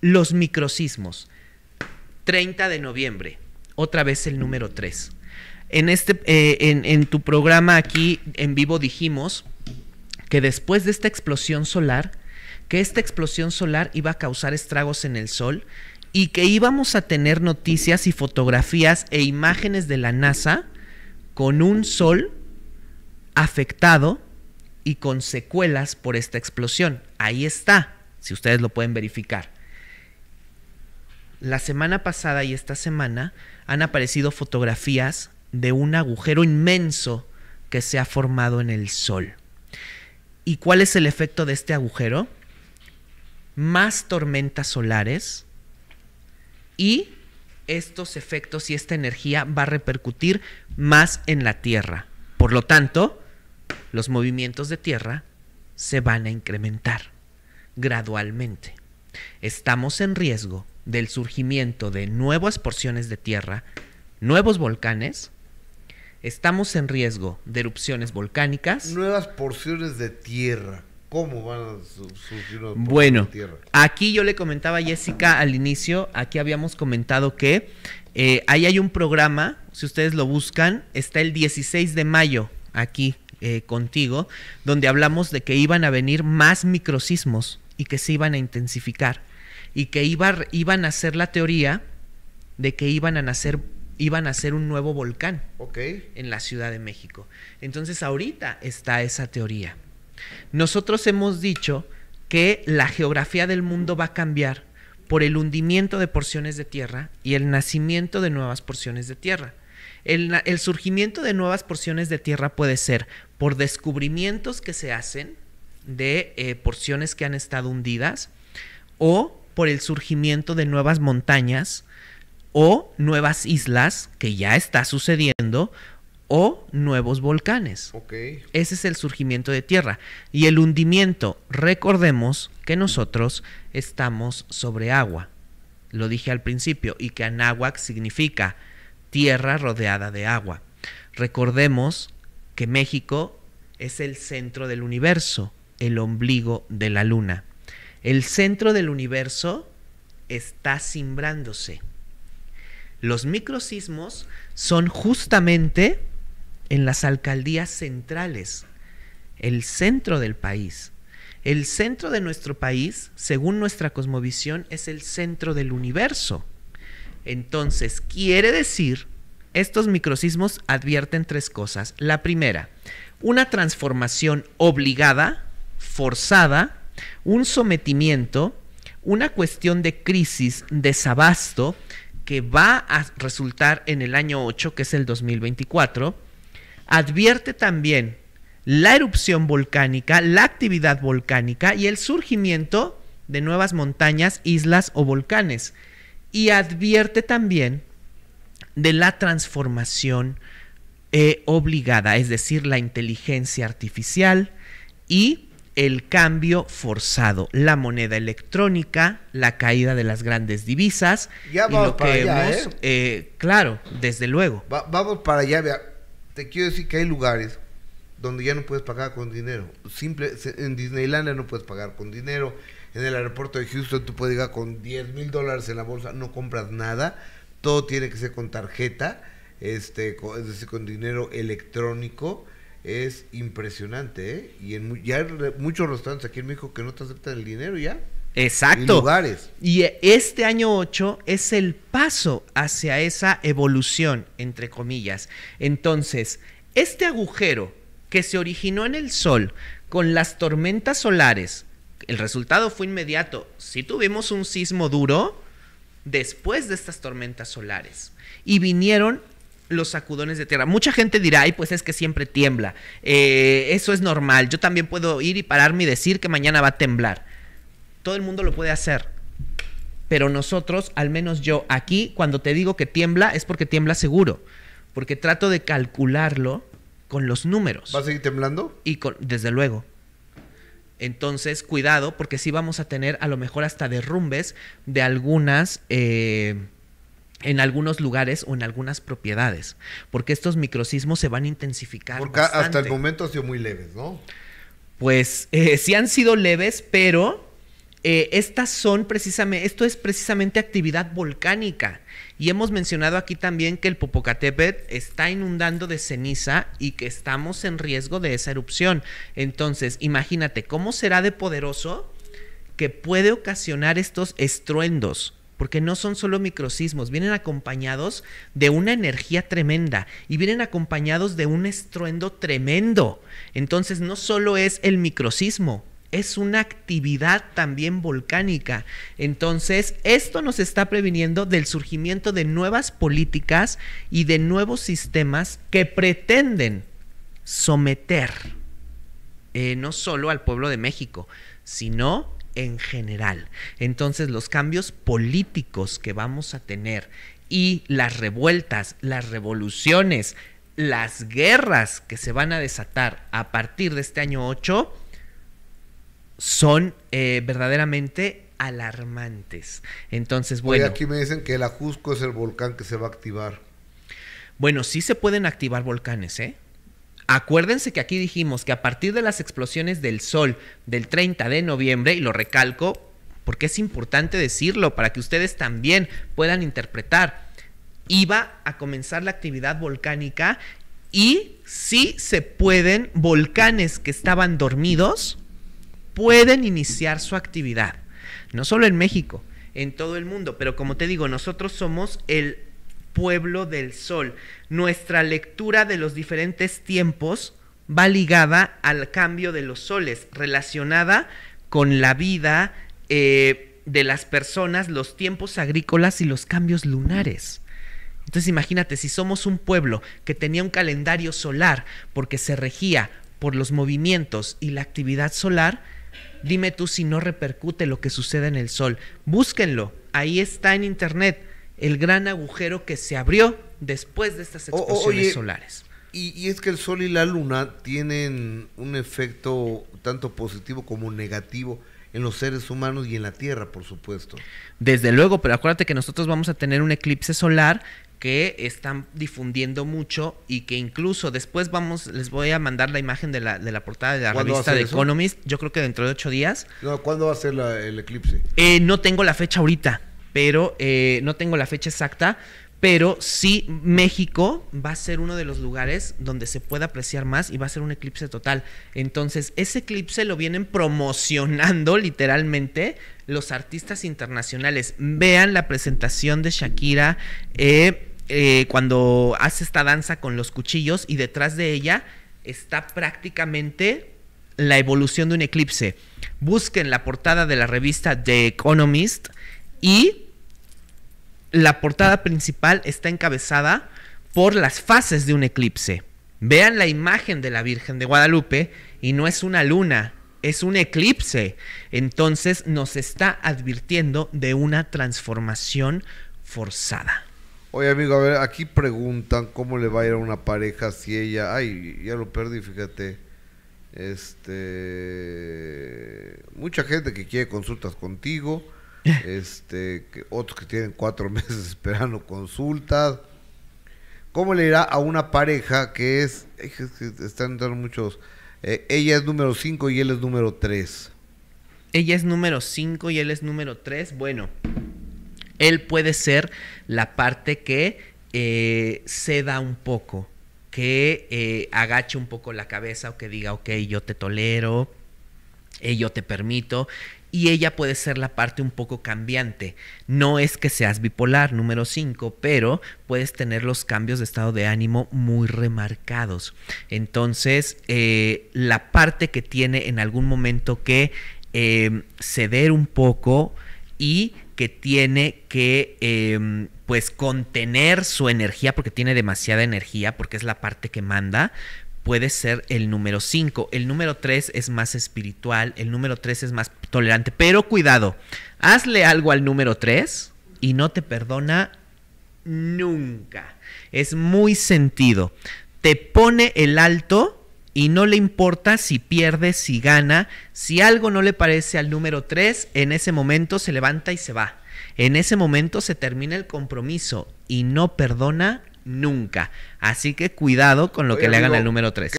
Los microsismos. 30 de noviembre, otra vez el número 3. En, este, eh, en, en tu programa aquí en vivo dijimos que después de esta explosión solar, que esta explosión solar iba a causar estragos en el Sol y que íbamos a tener noticias y fotografías e imágenes de la NASA con un Sol afectado y con secuelas por esta explosión. Ahí está si ustedes lo pueden verificar. La semana pasada y esta semana han aparecido fotografías de un agujero inmenso que se ha formado en el Sol. ¿Y cuál es el efecto de este agujero? Más tormentas solares y estos efectos y esta energía va a repercutir más en la Tierra. Por lo tanto, los movimientos de Tierra se van a incrementar gradualmente. Estamos en riesgo del surgimiento de nuevas porciones de tierra, nuevos volcanes, estamos en riesgo de erupciones volcánicas. Nuevas porciones de tierra. ¿Cómo van a surgir bueno, de tierra? aquí yo le comentaba a Jessica al inicio, aquí habíamos comentado que eh, ahí hay un programa, si ustedes lo buscan, está el 16 de mayo aquí eh, contigo, donde hablamos de que iban a venir más microsismos y que se iban a intensificar y que iba, iban a hacer la teoría de que iban a nacer iban a hacer un nuevo volcán en la Ciudad de México. Entonces ahorita está esa teoría. Nosotros hemos dicho que la geografía del mundo va a cambiar por el hundimiento de porciones de tierra y el nacimiento de nuevas porciones de tierra. el, surgimiento de nuevas porciones de tierra puede ser por descubrimientos que se hacen de eh, porciones que han estado hundidas o por el surgimiento de nuevas montañas o nuevas islas, que ya está sucediendo, o nuevos volcanes. Ese es el surgimiento de tierra. Y el hundimiento, recordemos que nosotros estamos sobre agua. Lo dije al principio, y que anáhuac significa tierra rodeada de agua. Recordemos que México es el centro del universo el ombligo de la luna. El centro del universo está cimbrándose Los microsismos son justamente en las alcaldías centrales, el centro del país. El centro de nuestro país, según nuestra cosmovisión, es el centro del universo. Entonces, quiere decir, estos microsismos advierten tres cosas. La primera, una transformación obligada, forzada, un sometimiento, una cuestión de crisis, desabasto, que va a resultar en el año 8, que es el 2024, advierte también la erupción volcánica, la actividad volcánica y el surgimiento de nuevas montañas, islas o volcanes. Y advierte también de la transformación eh, obligada, es decir, la inteligencia artificial y el cambio forzado, la moneda electrónica, la caída de las grandes divisas ya vamos ¿eh? ¿eh? claro, desde luego. vamos para allá, Te quiero decir que hay lugares donde ya no puedes pagar con dinero. Simple, en Disneylandia no puedes pagar con dinero. En el aeropuerto de Houston tú puedes llegar con 10 mil dólares en la bolsa, no compras nada. Todo tiene que ser con tarjeta, este, es decir, con dinero electrónico es impresionante, ¿eh? Y en, ya muchos restaurantes aquí en México que no te aceptan el dinero ya. Exacto. Y lugares. Y este año 8 es el paso hacia esa evolución, entre comillas. Entonces, este agujero que se originó en el Sol con las tormentas solares, el resultado fue inmediato. Si tuvimos un sismo duro después de estas tormentas solares y vinieron los sacudones de tierra. Mucha gente dirá, ay, pues es que siempre tiembla. Eh, eso es normal. Yo también puedo ir y pararme y decir que mañana va a temblar. Todo el mundo lo puede hacer. Pero nosotros, al menos yo aquí, cuando te digo que tiembla, es porque tiembla seguro. Porque trato de calcularlo con los números. ¿Va a seguir temblando? Y desde luego. Entonces, cuidado, porque sí vamos a tener a lo mejor hasta derrumbes de algunas... Eh, en algunos lugares o en algunas propiedades, porque estos microsismos se van a intensificar. Porque hasta el momento han sido muy leves, ¿no? Pues eh, sí han sido leves, pero eh, estas son precisamente, esto es precisamente actividad volcánica. Y hemos mencionado aquí también que el Popocatépetl está inundando de ceniza y que estamos en riesgo de esa erupción. Entonces, imagínate cómo será de poderoso que puede ocasionar estos estruendos porque no son solo microsismos, vienen acompañados de una energía tremenda y vienen acompañados de un estruendo tremendo. Entonces no solo es el microsismo, es una actividad también volcánica. Entonces, esto nos está previniendo del surgimiento de nuevas políticas y de nuevos sistemas que pretenden someter eh, no solo al pueblo de México, sino en general. Entonces los cambios políticos que vamos a tener y las revueltas, las revoluciones, las guerras que se van a desatar a partir de este año 8 son eh, verdaderamente alarmantes. Entonces, bueno. aquí me dicen que el Ajusco es el volcán que se va a activar. Bueno, sí se pueden activar volcanes, ¿eh? Acuérdense que aquí dijimos que a partir de las explosiones del Sol del 30 de noviembre, y lo recalco porque es importante decirlo para que ustedes también puedan interpretar, iba a comenzar la actividad volcánica y si se pueden, volcanes que estaban dormidos pueden iniciar su actividad. No solo en México, en todo el mundo, pero como te digo, nosotros somos el pueblo del sol. Nuestra lectura de los diferentes tiempos va ligada al cambio de los soles, relacionada con la vida eh, de las personas, los tiempos agrícolas y los cambios lunares. Entonces imagínate, si somos un pueblo que tenía un calendario solar porque se regía por los movimientos y la actividad solar, dime tú si no repercute lo que sucede en el sol. Búsquenlo, ahí está en internet el gran agujero que se abrió después de estas explosiones solares. Y, es que el Sol y la Luna tienen un efecto tanto positivo como negativo en los seres humanos y en la Tierra, por supuesto. Desde luego, pero acuérdate que nosotros vamos a tener un eclipse solar que están difundiendo mucho y que incluso después vamos, les voy a mandar la imagen de la, de la portada de la revista de Economist, yo creo que dentro de ocho días. No, ¿Cuándo va a ser el eclipse? Eh, no tengo la fecha ahorita pero eh, no tengo la fecha exacta. Pero sí, México va a ser uno de los lugares donde se pueda apreciar más y va a ser un eclipse total. Entonces, ese eclipse lo vienen promocionando literalmente los artistas internacionales. Vean la presentación de Shakira eh, eh, cuando hace esta danza con los cuchillos y detrás de ella está prácticamente la evolución de un eclipse. Busquen la portada de la revista The Economist y la portada principal está encabezada por las fases de un eclipse. Vean la imagen de la Virgen de Guadalupe y no es una luna, es un eclipse. Entonces nos está advirtiendo de una transformación forzada. Oye amigo, a ver, aquí preguntan cómo le va a ir a una pareja si ella, ay, ya lo perdí, fíjate. Este, mucha gente que quiere consultas contigo este, otros que tienen cuatro meses esperando consultas. ¿Cómo le dirá a una pareja que es, están dando muchos, eh, ella es número 5 y él es número 3? Ella es número 5 y él es número 3. Bueno, él puede ser la parte que eh, ceda un poco, que eh, agache un poco la cabeza o que diga, ok, yo te tolero, yo te permito y ella puede ser la parte un poco cambiante. No es que seas bipolar, número 5, pero puedes tener los cambios de estado de ánimo muy remarcados. Entonces, eh, la parte que tiene en algún momento que em, ceder un poco y que tiene que em, pues contener su energía porque tiene demasiada energía porque es la parte que manda puede ser el número 5. El número 3 es más espiritual, el número 3 es más tolerante, pero cuidado, hazle algo al número 3 y no te perdona nunca. Es muy sentido. Te pone el alto y no le importa si pierde, si gana. Si algo no le parece al número 3, en ese momento se levanta y se va. En ese momento se termina el compromiso y no perdona nunca. Así que cuidado con lo que le hagan al número 3.